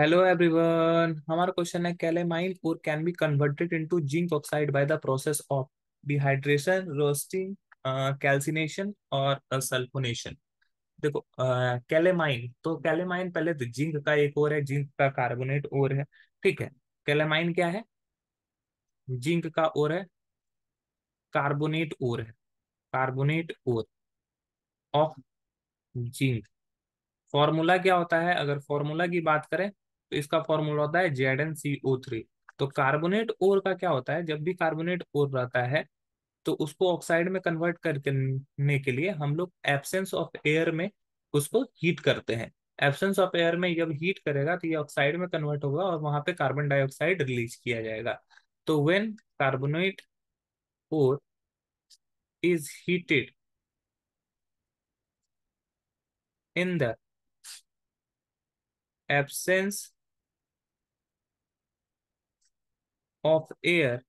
hello everyone हमारा question है calamine ore can be converted into zinc oxide by the process of dehydration roasting calcination or sulphonation देखो calamine तो calamine पहले तो zinc का एक और है जिंक का कार्बोनेट और है ठीक है कैलेमाइन क्या है जिंक का और है कार्बोनेट और है कार्बोनेट और ऑफ जिंक फॉर्मूला क्या होता है अगर फॉर्मूला की बात करें तो इसका फॉर्मूला होता है Z N C O three तो कार्बोनेट ओर का क्या होता है जब भी कार्बोनेट ओर रहता है तो उसको ऑक्साइड में कन्वर्ट करने के लिए हम लोग एबसेंस ऑफ एयर में उसको हीट करते हैं एबसेंस ऑफ एयर में जब हीट करेगा तो ये ऑक्साइड में कन्वर्ट होगा और वहां पे कार्बन डाइऑक्साइड रिलीज किया जाएगा तो when carbonate ore is heated in the absence of air,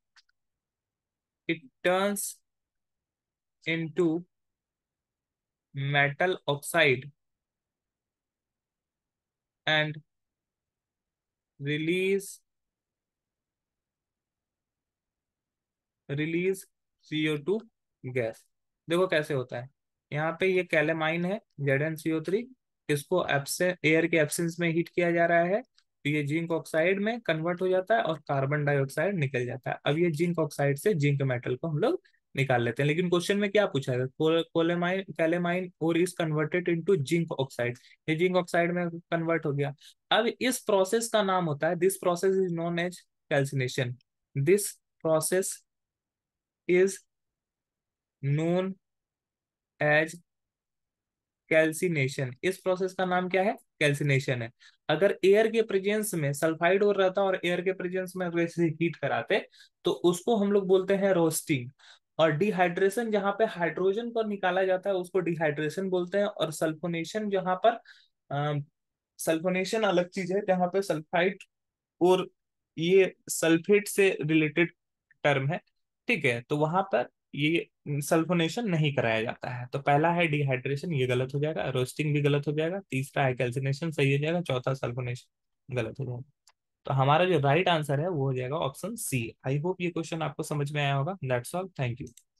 it turns into metal oxide and release release CO two gas देखो कैसे होता है यहाँ पे ये कैलेमाइन है जेड एन सीओ थ्री इसको एयर के एबसेंस में हीट किया जा रहा है तो ये जिंक ऑक्साइड में कन्वर्ट हो जाता है और कार्बन डाइऑक्साइड निकल जाता है अब ये जिंक ऑक्साइड से जिंक मेटल को हम लोग निकाल लेते हैं लेकिन क्वेश्चन में क्या पूछा है calamine calamine ore is converted into zinc oxide ये जिंक ऑक्साइड में कन्वर्ट हो गया अब इस प्रोसेस का नाम होता है this process is known as calcination this process is known as calcination इस प्रोसेस का नाम क्या है कैल्सिनेशन है अगर एयर के प्रेजेंस में सल्फाइड और रहता और एयर के प्रेजेंस में अगर इसे हीट कराते तो उसको हम लोग बोलते हैं रोस्टिंग और डिहाइड्रेशन जहाँ पे हाइड्रोजन पर निकाला जाता है उसको डिहाइड्रेशन बोलते हैं और सल्फोनेशन जहाँ पर सल्फोनेशन अलग चीज है जहाँ पे सल्फाइड और ये सल्फेट से रिलेटेड टर्म है ठीक है तो वहां पर ये सल्फोनेशन नहीं कराया जाता है तो पहला है डिहाइड्रेशन ये गलत हो जाएगा रोस्टिंग भी गलत हो जाएगा तीसरा है कैल्सिनेशन सही हो जाएगा चौथा सल्फोनेशन गलत हो जाएगा तो हमारा जो राइट आंसर है वो हो जाएगा ऑप्शन सी आई होप ये क्वेश्चन आपको समझ में आया होगा दैट्स ऑल थैंक यू